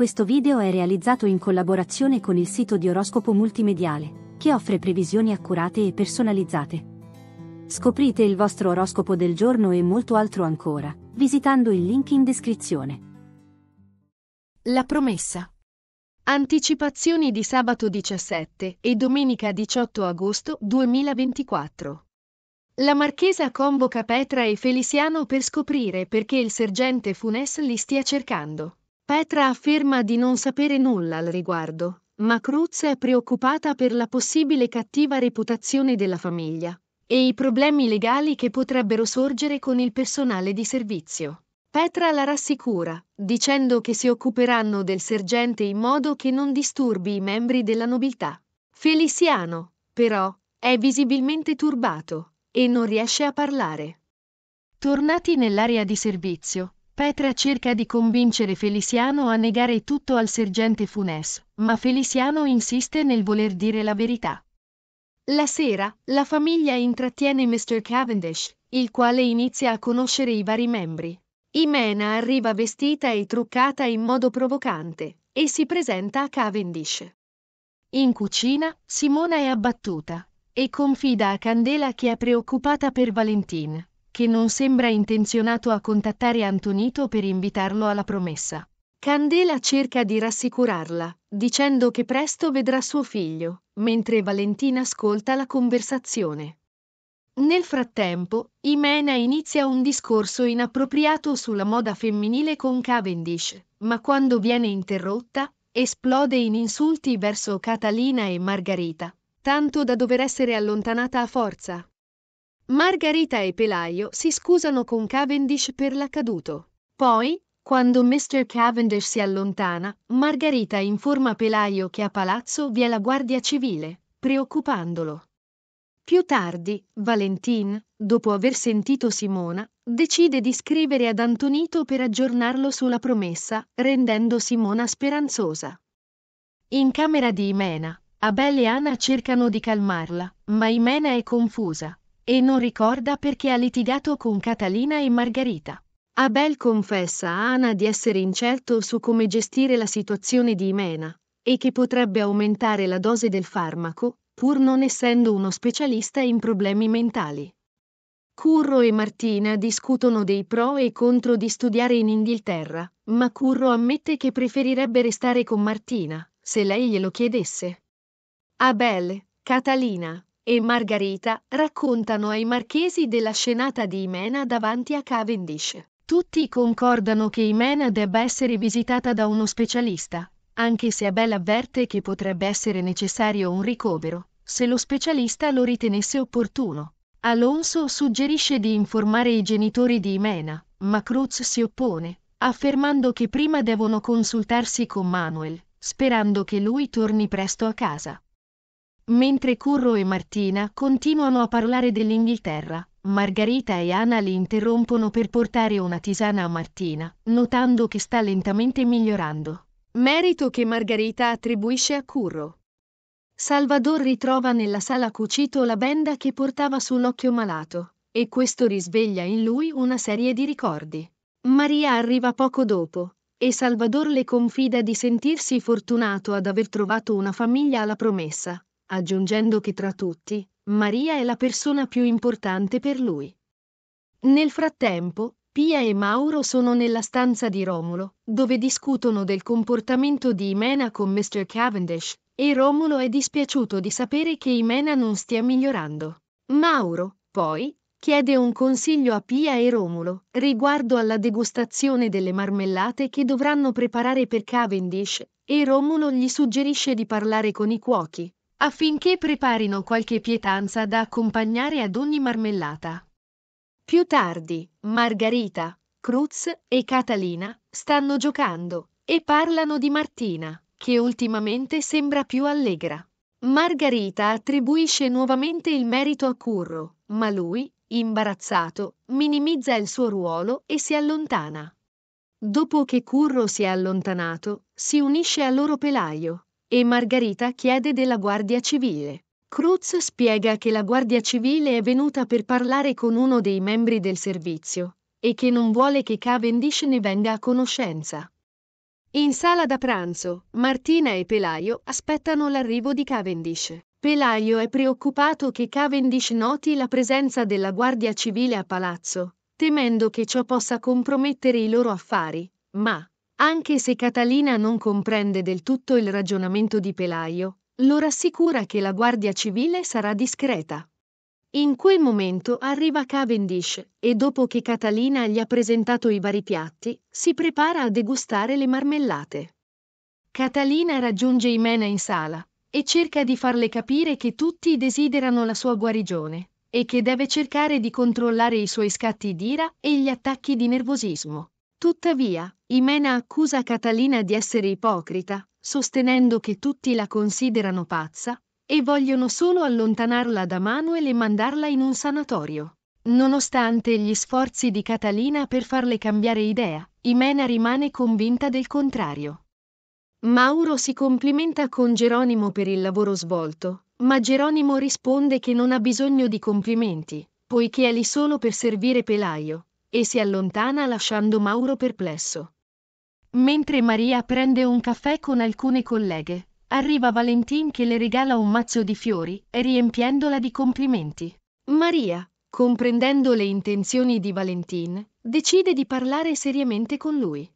Questo video è realizzato in collaborazione con il sito di Oroscopo Multimediale, che offre previsioni accurate e personalizzate. Scoprite il vostro oroscopo del giorno e molto altro ancora, visitando il link in descrizione. La promessa. Anticipazioni di sabato 17 e domenica 18 agosto 2024. La marchesa convoca Petra e Feliciano per scoprire perché il sergente Funes li stia cercando. Petra afferma di non sapere nulla al riguardo, ma Cruz è preoccupata per la possibile cattiva reputazione della famiglia e i problemi legali che potrebbero sorgere con il personale di servizio. Petra la rassicura, dicendo che si occuperanno del sergente in modo che non disturbi i membri della nobiltà. Feliciano, però, è visibilmente turbato e non riesce a parlare. Tornati nell'area di servizio, Petra cerca di convincere Feliciano a negare tutto al sergente Funes, ma Feliciano insiste nel voler dire la verità. La sera, la famiglia intrattiene Mr. Cavendish, il quale inizia a conoscere i vari membri. Imena arriva vestita e truccata in modo provocante e si presenta a Cavendish. In cucina, Simona è abbattuta e confida a Candela che è preoccupata per Valentine che non sembra intenzionato a contattare Antonito per invitarlo alla promessa. Candela cerca di rassicurarla, dicendo che presto vedrà suo figlio, mentre Valentina ascolta la conversazione. Nel frattempo, Imena inizia un discorso inappropriato sulla moda femminile con Cavendish, ma quando viene interrotta, esplode in insulti verso Catalina e Margarita, tanto da dover essere allontanata a forza. Margarita e Pelaio si scusano con Cavendish per l'accaduto. Poi, quando Mr. Cavendish si allontana, Margarita informa Pelaio che a palazzo vi è la guardia civile, preoccupandolo. Più tardi, Valentin, dopo aver sentito Simona, decide di scrivere ad Antonito per aggiornarlo sulla promessa, rendendo Simona speranzosa. In camera di Imena, Abel e Anna cercano di calmarla, ma Imena è confusa e non ricorda perché ha litigato con Catalina e Margherita. Abel confessa a Ana di essere incerto su come gestire la situazione di Imena e che potrebbe aumentare la dose del farmaco, pur non essendo uno specialista in problemi mentali. Curro e Martina discutono dei pro e contro di studiare in Inghilterra, ma Curro ammette che preferirebbe restare con Martina, se lei glielo chiedesse. Abel, Catalina, e Margarita raccontano ai marchesi della scenata di Imena davanti a Cavendish. Tutti concordano che Imena debba essere visitata da uno specialista, anche se Abel avverte che potrebbe essere necessario un ricovero, se lo specialista lo ritenesse opportuno. Alonso suggerisce di informare i genitori di Imena, ma Cruz si oppone, affermando che prima devono consultarsi con Manuel, sperando che lui torni presto a casa. Mentre Curro e Martina continuano a parlare dell'Inghilterra, Margarita e Anna li interrompono per portare una tisana a Martina, notando che sta lentamente migliorando. Merito che Margarita attribuisce a Curro. Salvador ritrova nella sala cucito la benda che portava sull'occhio malato, e questo risveglia in lui una serie di ricordi. Maria arriva poco dopo, e Salvador le confida di sentirsi fortunato ad aver trovato una famiglia alla promessa, aggiungendo che tra tutti, Maria è la persona più importante per lui. Nel frattempo, Pia e Mauro sono nella stanza di Romulo, dove discutono del comportamento di Imena con Mr. Cavendish, e Romulo è dispiaciuto di sapere che Imena non stia migliorando. Mauro, poi, chiede un consiglio a Pia e Romulo riguardo alla degustazione delle marmellate che dovranno preparare per Cavendish, e Romulo gli suggerisce di parlare con i cuochi, affinché preparino qualche pietanza da accompagnare ad ogni marmellata. Più tardi, Margarita, Cruz e Catalina stanno giocando e parlano di Martina, che ultimamente sembra più allegra. Margarita attribuisce nuovamente il merito a Curro, ma lui, imbarazzato, minimizza il suo ruolo e si allontana. Dopo che Curro si è allontanato, si unisce al loro pelaio, e Margherita chiede della Guardia Civile. Cruz spiega che la Guardia Civile è venuta per parlare con uno dei membri del servizio e che non vuole che Cavendish ne venga a conoscenza. In sala da pranzo, Martina e Pelaio aspettano l'arrivo di Cavendish. Pelaio è preoccupato che Cavendish noti la presenza della Guardia Civile a palazzo, temendo che ciò possa compromettere i loro affari, ma anche se Catalina non comprende del tutto il ragionamento di Pelaio, lo rassicura che la Guardia Civile sarà discreta. In quel momento arriva Cavendish e dopo che Catalina gli ha presentato i vari piatti, si prepara a degustare le marmellate. Catalina raggiunge Imena in sala e cerca di farle capire che tutti desiderano la sua guarigione e che deve cercare di controllare i suoi scatti d'ira e gli attacchi di nervosismo. Tuttavia, Imena accusa Catalina di essere ipocrita, sostenendo che tutti la considerano pazza, e vogliono solo allontanarla da Manuel e mandarla in un sanatorio. Nonostante gli sforzi di Catalina per farle cambiare idea, Imena rimane convinta del contrario. Mauro si complimenta con Geronimo per il lavoro svolto, ma Geronimo risponde che non ha bisogno di complimenti, poiché è lì solo per servire Pelaio, e si allontana lasciando Mauro perplesso. Mentre Maria prende un caffè con alcune colleghe, arriva Valentin che le regala un mazzo di fiori, riempiendola di complimenti. Maria, comprendendo le intenzioni di Valentin, decide di parlare seriamente con lui.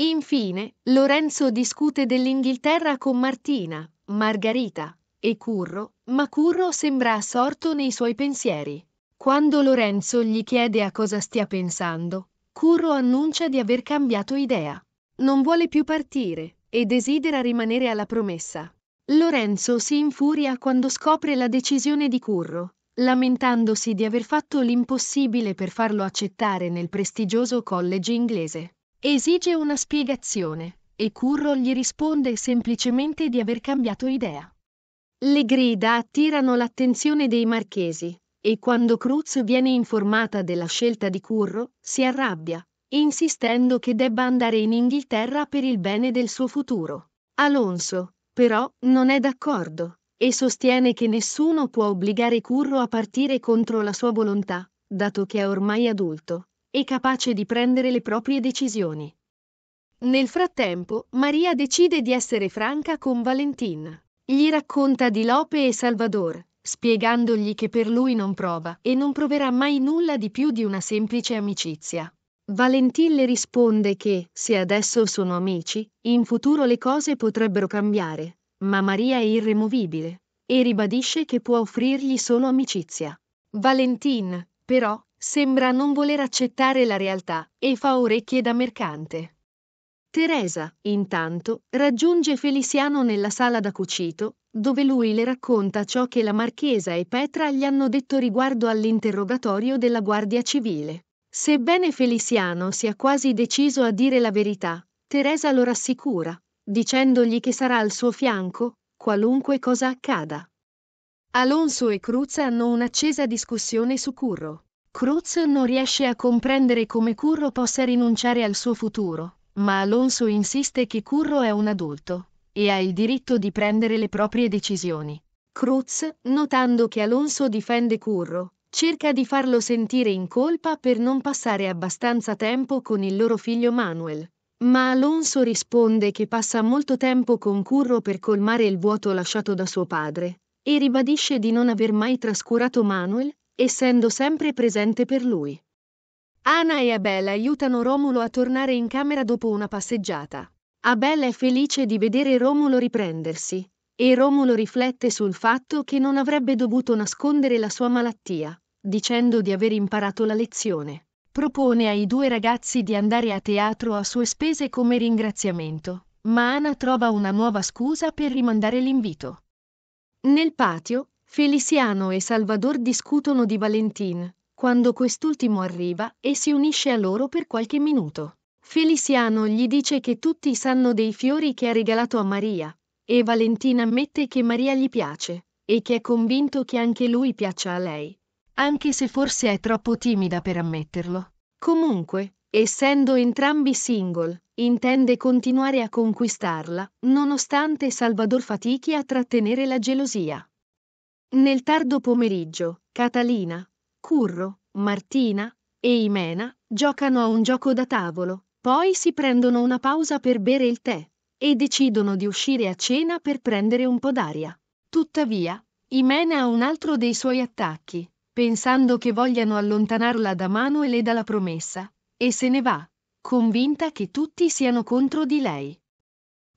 Infine, Lorenzo discute dell'Inghilterra con Martina, Margherita e Curro, ma Curro sembra assorto nei suoi pensieri. Quando Lorenzo gli chiede a cosa stia pensando, Curro annuncia di aver cambiato idea. Non vuole più partire e desidera rimanere alla promessa. Lorenzo si infuria quando scopre la decisione di Curro, lamentandosi di aver fatto l'impossibile per farlo accettare nel prestigioso college inglese. Esige una spiegazione e Curro gli risponde semplicemente di aver cambiato idea. Le grida attirano l'attenzione dei marchesi, e quando Cruz viene informata della scelta di Curro, si arrabbia, insistendo che debba andare in Inghilterra per il bene del suo futuro. Alonso, però, non è d'accordo, e sostiene che nessuno può obbligare Curro a partire contro la sua volontà, dato che è ormai adulto e capace di prendere le proprie decisioni. Nel frattempo, Maria decide di essere franca con Valentin. Gli racconta di Lope e Salvador, spiegandogli che per lui non prova e non proverà mai nulla di più di una semplice amicizia. Valentin le risponde che, se adesso sono amici, in futuro le cose potrebbero cambiare, ma Maria è irremovibile, e ribadisce che può offrirgli solo amicizia. Valentin, però, sembra non voler accettare la realtà e fa orecchie da mercante. Teresa, intanto, raggiunge Feliciano nella sala da cucito, dove lui le racconta ciò che la marchesa e Petra gli hanno detto riguardo all'interrogatorio della Guardia Civile. Sebbene Feliciano sia quasi deciso a dire la verità, Teresa lo rassicura, dicendogli che sarà al suo fianco, qualunque cosa accada. Alonso e Cruz hanno un'accesa discussione su Curro. Cruz non riesce a comprendere come Curro possa rinunciare al suo futuro, ma Alonso insiste che Curro è un adulto e ha il diritto di prendere le proprie decisioni. Cruz, notando che Alonso difende Curro, cerca di farlo sentire in colpa per non passare abbastanza tempo con il loro figlio Manuel. Ma Alonso risponde che passa molto tempo con Curro per colmare il vuoto lasciato da suo padre, e ribadisce di non aver mai trascurato Manuel, essendo sempre presente per lui. Anna e Abel aiutano Romulo a tornare in camera dopo una passeggiata. Abel è felice di vedere Romulo riprendersi, e Romulo riflette sul fatto che non avrebbe dovuto nascondere la sua malattia, dicendo di aver imparato la lezione. Propone ai due ragazzi di andare a teatro a sue spese come ringraziamento, ma Anna trova una nuova scusa per rimandare l'invito. Nel patio, Feliciano e Salvador discutono di Valentin, quando quest'ultimo arriva e si unisce a loro per qualche minuto, Feliciano gli dice che tutti sanno dei fiori che ha regalato a Maria, e Valentina ammette che Maria gli piace, e che è convinto che anche lui piaccia a lei, anche se forse è troppo timida per ammetterlo. Comunque, essendo entrambi single, intende continuare a conquistarla, nonostante Salvador fatichi a trattenere la gelosia. Nel tardo pomeriggio, Catalina, Curro, Martina e Imena giocano a un gioco da tavolo, poi si prendono una pausa per bere il tè e decidono di uscire a cena per prendere un po' d'aria. Tuttavia, Imena ha un altro dei suoi attacchi, pensando che vogliano allontanarla da mano e le promessa, e se ne va, convinta che tutti siano contro di lei.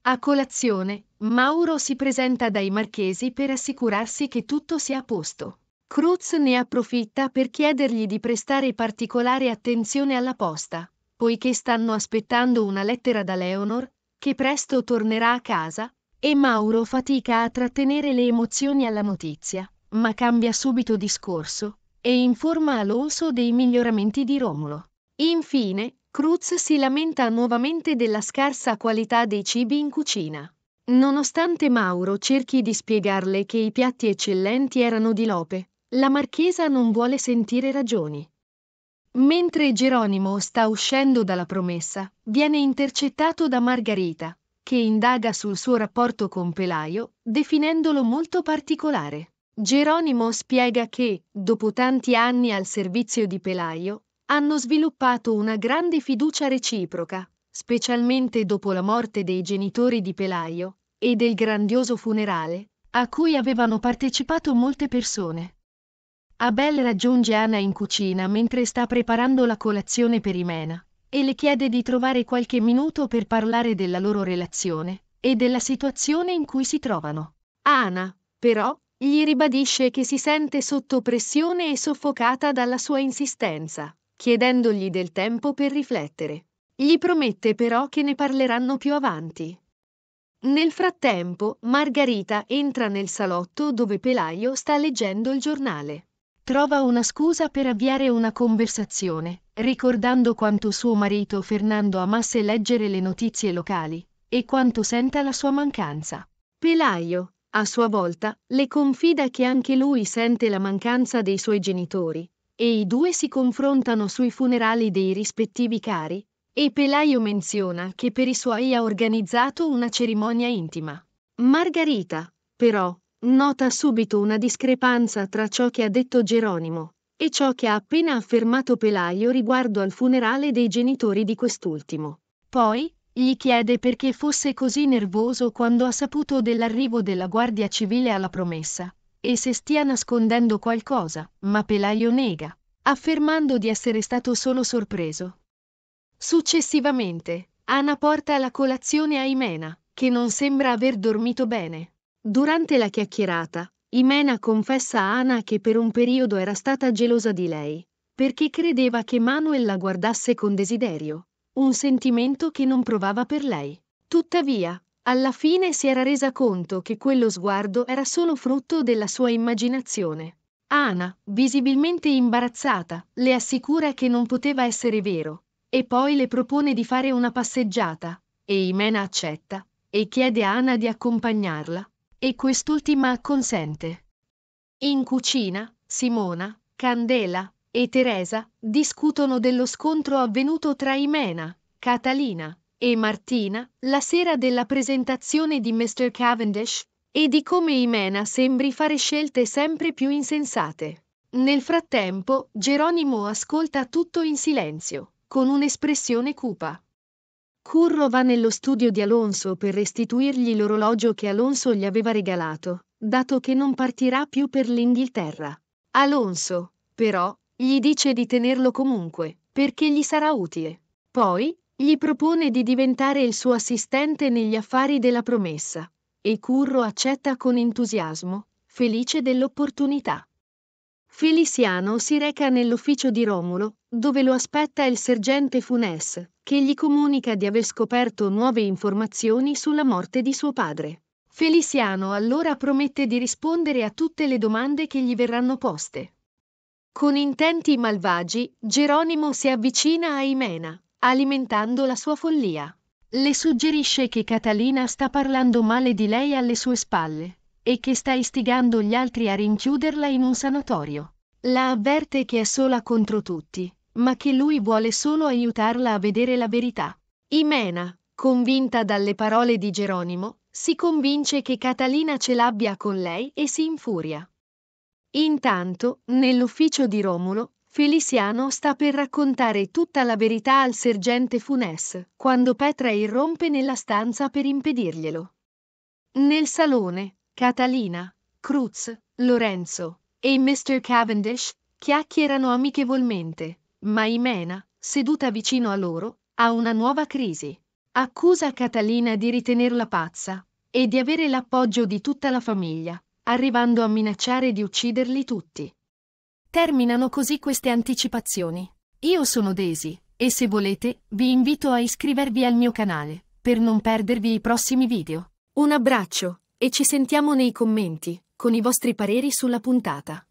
A colazione, Mauro si presenta dai marchesi per assicurarsi che tutto sia a posto. Cruz ne approfitta per chiedergli di prestare particolare attenzione alla posta, poiché stanno aspettando una lettera da Leonor, che presto tornerà a casa, e Mauro fatica a trattenere le emozioni alla notizia, ma cambia subito discorso e informa Alonso dei miglioramenti di Romolo. Infine, Cruz si lamenta nuovamente della scarsa qualità dei cibi in cucina. Nonostante Mauro cerchi di spiegarle che i piatti eccellenti erano di Lope, la marchesa non vuole sentire ragioni. Mentre Geronimo sta uscendo dalla promessa, viene intercettato da Margherita, che indaga sul suo rapporto con Pelaio, definendolo molto particolare. Geronimo spiega che, dopo tanti anni al servizio di Pelaio, hanno sviluppato una grande fiducia reciproca, specialmente dopo la morte dei genitori di Pelaio e del grandioso funerale, a cui avevano partecipato molte persone. Abel raggiunge Anna in cucina mentre sta preparando la colazione per Imena e le chiede di trovare qualche minuto per parlare della loro relazione e della situazione in cui si trovano. Anna, però, gli ribadisce che si sente sotto pressione e soffocata dalla sua insistenza, chiedendogli del tempo per riflettere. Gli promette però che ne parleranno più avanti. Nel frattempo, Margarita entra nel salotto dove Pelaio sta leggendo il giornale. Trova una scusa per avviare una conversazione, ricordando quanto suo marito Fernando amasse leggere le notizie locali e quanto senta la sua mancanza. Pelaio, a sua volta, le confida che anche lui sente la mancanza dei suoi genitori, e i due si confrontano sui funerali dei rispettivi cari, e Pelaio menziona che per i suoi ha organizzato una cerimonia intima. Margarita, però, nota subito una discrepanza tra ciò che ha detto Geronimo e ciò che ha appena affermato Pelaio riguardo al funerale dei genitori di quest'ultimo. Poi, gli chiede perché fosse così nervoso quando ha saputo dell'arrivo della Guardia Civile alla promessa, e se stia nascondendo qualcosa, ma Pelaio nega, affermando di essere stato solo sorpreso. Successivamente, Anna porta la colazione a Imena, che non sembra aver dormito bene. Durante la chiacchierata, Imena confessa a Ana che per un periodo era stata gelosa di lei, perché credeva che Manuel la guardasse con desiderio, un sentimento che non provava per lei. Tuttavia, alla fine si era resa conto che quello sguardo era solo frutto della sua immaginazione. Ana, visibilmente imbarazzata, le assicura che non poteva essere vero, e poi le propone di fare una passeggiata, e Imena accetta, e chiede a Ana di accompagnarla, e quest'ultima acconsente. In cucina, Simona, Candela e Teresa discutono dello scontro avvenuto tra Imena, Catalina e Martina la sera della presentazione di Mr. Cavendish e di come Imena sembri fare scelte sempre più insensate. Nel frattempo, Geronimo ascolta tutto in silenzio, con un'espressione cupa. Curro va nello studio di Alonso per restituirgli l'orologio che Alonso gli aveva regalato, dato che non partirà più per l'Inghilterra. Alonso, però, gli dice di tenerlo comunque, perché gli sarà utile. Poi, gli propone di diventare il suo assistente negli affari della promessa, e Curro accetta con entusiasmo, felice dell'opportunità. Feliciano si reca nell'ufficio di Romolo, dove lo aspetta il sergente Funes, che gli comunica di aver scoperto nuove informazioni sulla morte di suo padre. Feliciano allora promette di rispondere a tutte le domande che gli verranno poste. Con intenti malvagi, Geronimo si avvicina a Imena, alimentando la sua follia. Le suggerisce che Catalina sta parlando male di lei alle sue spalle e che sta istigando gli altri a rinchiuderla in un sanatorio. La avverte che è sola contro tutti, ma che lui vuole solo aiutarla a vedere la verità. Imena, convinta dalle parole di Geronimo, si convince che Catalina ce l'abbia con lei e si infuria. Intanto, nell'ufficio di Romulo, Feliciano sta per raccontare tutta la verità al sergente Funes, quando Petra irrompe nella stanza per impedirglielo. Nel salone, Catalina, Cruz, Lorenzo e Mr. Cavendish chiacchierano amichevolmente, ma Imena, seduta vicino a loro, ha una nuova crisi. Accusa Catalina di ritenerla pazza e di avere l'appoggio di tutta la famiglia, arrivando a minacciare di ucciderli tutti. Terminano così queste anticipazioni. Io sono Daisy e se volete vi invito a iscrivervi al mio canale per non perdervi i prossimi video. Un abbraccio! e ci sentiamo nei commenti, con i vostri pareri sulla puntata.